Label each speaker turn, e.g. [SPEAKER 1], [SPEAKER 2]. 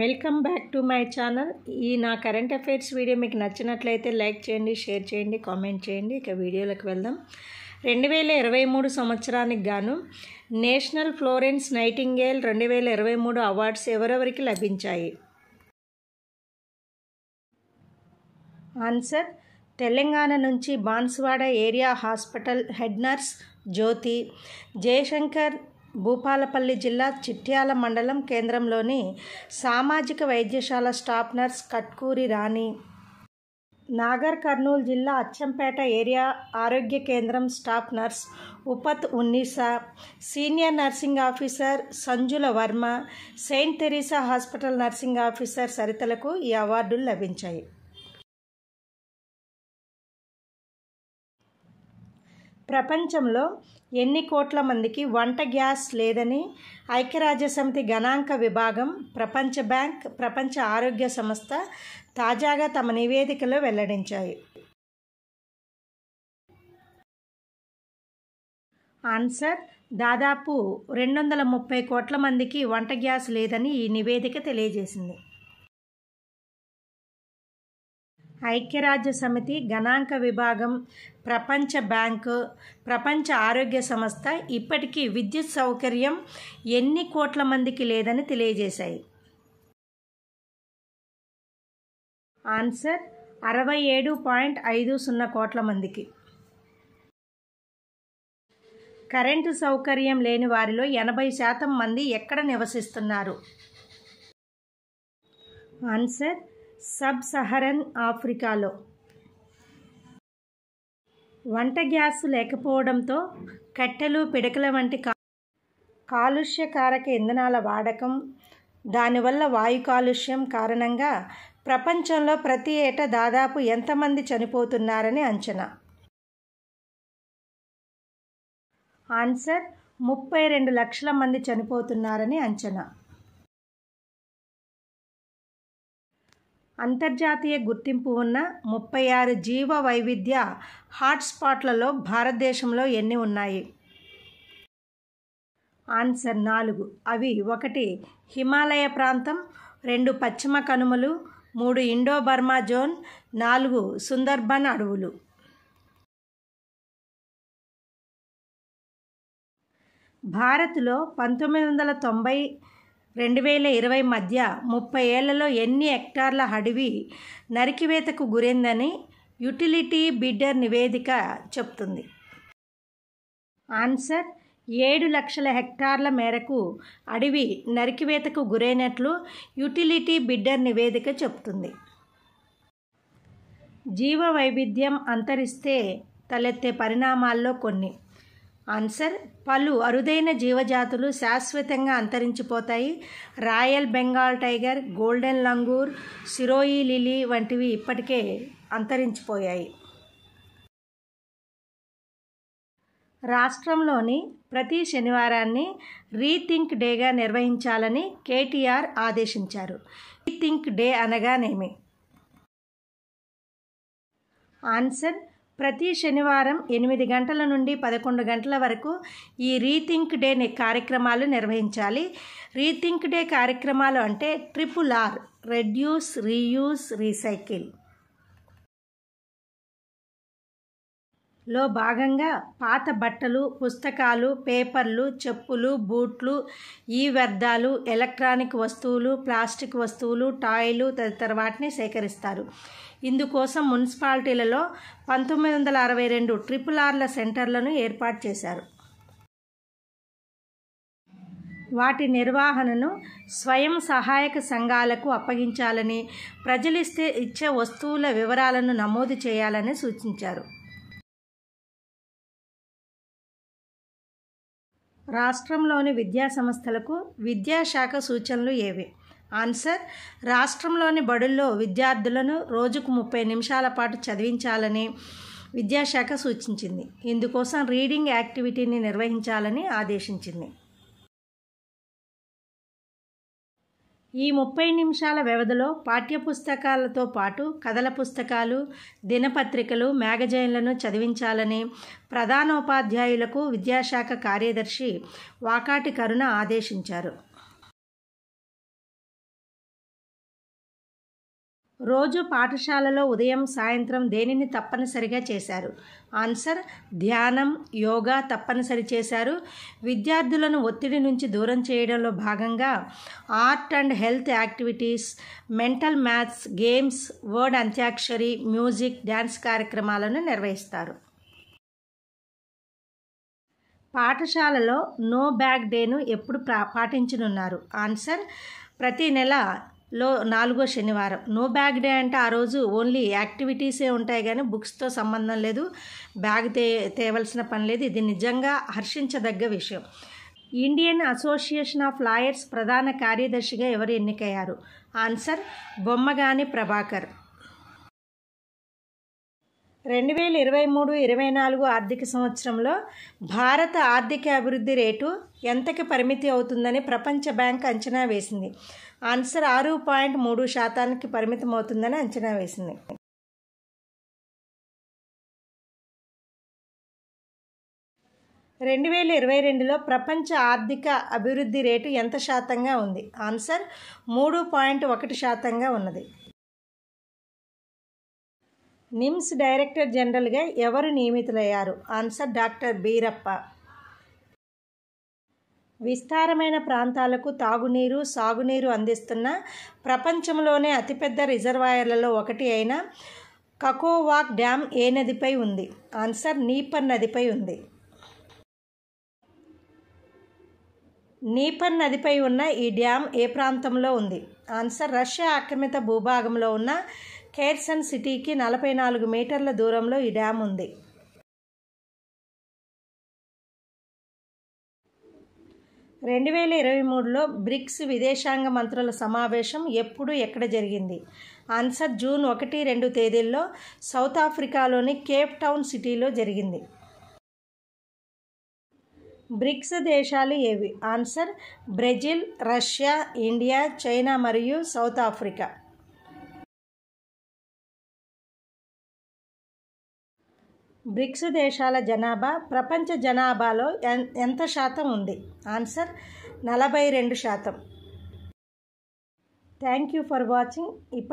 [SPEAKER 1] welcome back to my channel ఈ నా current affairs video మీకు నచ్చినట్లయితే లైక్ చేయండి షేర్ చేయండి కామెంట్ చేయండి ఇక వీడియోలకు వెళ్దాం రెండు వేల ఇరవై మూడు సంవత్సరానికి గాను నేషనల్ ఫ్లోరెన్స్ నైటింగేల్ రెండు వేల ఇరవై మూడు అవార్డ్స్ ఎవరెవరికి లభించాయి ఆన్సర్ తెలంగాణ నుంచి Banswada area hospital head nurse Jyothi Jayashankar Bhupalpally జిల్లా చిట్యాల మండలం కేంద్రంలోని సామాజిక వైద్యశాల స్టాఫ్ నర్స్ కట్కూరి రాణి నాగర్ కర్నూలు జిల్లా అచ్చంపేట ఏరియా ఆరోగ్య కేంద్రం staff nurse Upat Unnisa senior nursing officer Sanjula Varma saint Teresa hospital nursing officer సరితలకు ఈ అవార్డులు లభించాయి ప్రపంచంలో ఎన్ని కోట్ల మందికి వంట గ్యాస్ లేదని ఐక్యరాజ్యసమితి గణాంక విభాగం ప్రపంచ బ్యాంక్ ప్రపంచ ఆరోగ్య సంస్థ తాజాగా తమ నివేదికలో వెల్లడించాయి ఆన్సర్ దాదాపు రెండు వందల ముప్పై కోట్ల మందికి వంట గ్యాస్ లేదని ఈ నివేదిక తెలియజేసింది ఐక్యరాజ్య సమితి గణాంక విభాగం ప్రపంచ బ్యాంకు ప్రపంచ ఆరోగ్య సంస్థ ఇప్పటికీ విద్యుత్ సౌకర్యం ఎన్ని కోట్ల మందికి లేదని తెలియజేశాయి ఆన్సర్ అరవై ఏడు పాయింట్ ఐదు సున్నా కోట్ల మందికి కరెంటు సౌకర్యం లేని వారిలో ఎనభై శాతం మంది ఎక్కడ నివసిస్తున్నారు ఆన్సర్ సబ్ సహరన్ ఆఫ్రికాలో వంట గ్యాస్ లేకపోవడంతో కట్టెలు పిడకల వంటి కాలుష్యకారక ఇంధనాల వాడకం దానివల్ల వాయు కాలుష్యం కారణంగా ప్రపంచంలో ప్రతి ఏటా దాదాపు ఎంతమంది చనిపోతున్నారని అంచనా ఆన్సర్ ముప్పై రెండు లక్షల మంది చనిపోతున్నారని అంచనా అంతర్జాతీయ గుర్తింపు ఉన్న ముప్పై ఆరు జీవ వైవిధ్య హాట్స్పాట్లలో భారతదేశంలో ఎన్ని ఉన్నాయి ఆన్సర్ నాలుగు అవి ఒకటి హిమాలయ ప్రాంతం రెండు పశ్చిమ కనుమలు మూడు ఇండో బర్మా జోన్ నాలుగు సుందర్బన్ అడవులు భారత్లో పంతొమ్మిది వందల తొంభై రెండు వేల ఇరవై మధ్య ముప్పై ఏళ్లలో ఎన్ని హెక్టార్ల అడవి నరికివేతకు గురైందని యుటిలిటీ బిడ్డర్ నివేదిక చెప్తుంది ఆన్సర్ ఏడు లక్షల హెక్టార్ల మేరకు అడవి నరికివేతకు గురైనట్లు యుటిలిటీ బిడ్డర్ నివేదిక చెప్తుంది జీవ వైవిధ్యం అంతరిస్తే తలెత్తే పరిణామాల్లో కొన్ని ఆన్సర్ పలు అరుదైన జీవజాతులు శాశ్వతంగా అంతరించిపోతాయి royal Bengal tiger golden langur Shirui lily వంటివి ఇప్పటికే అంతరించిపోయాయి రాష్ట్రంలోని ప్రతి శనివారాన్ని రీథింక్ డేగా నిర్వహించాలని కేటీఆర్ ఆదేశించారు రీథింక్ డే అనగానేమి ఆన్సర్ ప్రతి శనివారం ఎనిమిది గంటల నుండి పదకొండు గంటల వరకు ఈ రీథింక్ డే కార్యక్రమాలు నిర్వహించాలి రీథింక్ డే కార్యక్రమాలు అంటే triple R reduce reuse recycle లో భాగంగా పాత బట్టలు పుస్తకాలు పేపర్లు చెప్పులు బూట్లు ఈ వ్యర్థాలు ఎలక్ట్రానిక్ వస్తువులు ప్లాస్టిక్ వస్తువులు టాయిలు తదితర వాటిని సేకరిస్తారు ఇందుకోసం మున్సిపాలిటీలలో పంతొమ్మిది వందల అరవై రెండు ట్రిపుల్ ఆర్ల సెంటర్లను ఏర్పాటు చేశారు వాటి నిర్వహణను స్వయం సహాయక సంఘాలకు అప్పగించాలని ప్రజలిస్తే ఇచ్చే వస్తువుల వివరాలను నమోదు చేయాలని సూచించారు రాష్ట్రంలోని విద్యా సంస్థలకు విద్యాశాఖ సూచనలు ఏవి ఆన్సర్ రాష్ట్రంలోని బడుల్లో విద్యార్థులను రోజుకు ముప్పై నిమిషాల పాటు చదివించాలని విద్యాశాఖ సూచించింది ఇందుకోసం రీడింగ్ యాక్టివిటీని నిర్వహించాలని ఆదేశించింది ఈ ముప్పై నిమిషాల వ్యవధిలో పాఠ్యపుస్తకాలతో పాటు కథల పుస్తకాలు దినపత్రికలు మ్యాగజైన్లను చదివించాలని ప్రధానోపాధ్యాయులకు విద్యాశాఖ కార్యదర్శి వాకాటి కరుణ ఆదేశించారు రోజు పాఠశాలలో ఉదయం సాయంత్రం దేనిని తప్పనిసరిగా చేశారు ఆన్సర్ ధ్యానం యోగా తప్పనిసరి చేశారు విద్యార్థులను ఒత్తిడి నుంచి దూరం చేయడంలో భాగంగా art and health activities mental maths games word Antakshari music dance కార్యక్రమాలను నిర్వహిస్తారు పాఠశాలలో నో బ్యాగ్ డేను ఎప్పుడు ప్రా పాటించనున్నారు ఆన్సర్ ప్రతి నెల లో నాలుగో శనివారం నో బ్యాగ్ డే అంటే ఆ రోజు ఓన్లీ యాక్టివిటీసే ఉంటాయి కానీ బుక్స్తో సంబంధం లేదు బ్యాగ్ తే తేవలసిన పని లేదు ఇది నిజంగా హర్షించదగ్గ విషయం ఇండియన్ అసోసియేషన్ ఆఫ్ లాయర్స్ ప్రధాన కార్యదర్శిగా ఎవరు ఎన్నికయ్యారు ఆన్సర్ బొమ్మగాని ప్రభాకర్ రెండు వేల ఇరవై మూడు ఇరవై నాలుగు ఆర్థిక సంవత్సరంలో భారత ఆర్థిక అభివృద్ధి రేటు ఎంతకి పరిమితి అవుతుందని ప్రపంచ బ్యాంక్ అంచనా వేసింది ఆన్సర్ ఆరు పాయింట్ మూడు శాతానికి పరిమితం అవుతుందని అంచనా వేసింది రెండు వేల ఇరవై రెండులో ప్రపంచ ఆర్థిక అభివృద్ధి రేటు ఎంత శాతంగా ఉంది ఆన్సర్ మూడు పాయింట్ ఒకటి శాతంగా ఉన్నది నిమ్స్ డైరెక్టర్ జనరల్గా ఎవరు నియమితులయ్యారు ఆన్సర్ డాక్టర్ బీరప్ప విస్తారమైన ప్రాంతాలకు తాగునీరు సాగునీరు అందిస్తున్న ప్రపంచంలోనే అతిపెద్ద రిజర్వాయర్లలో ఒకటి అయిన కకోవాక్ డ్యామ్ ఏ నదిపై ఉంది ఆన్సర్ నీపర్ నదిపై ఉంది నీపర్ నదిపై ఉన్న ఈ డ్యామ్ ఏ ప్రాంతంలో ఉంది ఆన్సర్ రష్యా ఆక్రమిత భూభాగంలో ఉన్న కేర్సన్ సిటీకి నలభై నాలుగు మీటర్ల దూరంలో ఈ డ్యామ్ ఉంది రెండు వేల ఇరవై మూడులో బ్రిక్స్ విదేశాంగ మంత్రుల సమావేశం ఎప్పుడు ఎక్కడ జరిగింది ఆన్సర్ జూన్ ఒకటి రెండు తేదీల్లో సౌత్ ఆఫ్రికాలోని కేప్ టౌన్ సిటీలో జరిగింది బ్రిక్స్ దేశాలు ఏవి answer Brazil Russia India China మరియు సౌత్ ఆఫ్రికా బ్రిక్స్ దేశాల జనాభా ప్రపంచ జనాభాలో ఎంత శాతం ఉంది ఆన్సర్ నలభై రెండు శాతం థ్యాంక్ యూ ఫర్ వాచింగ్ ఇప్పుడు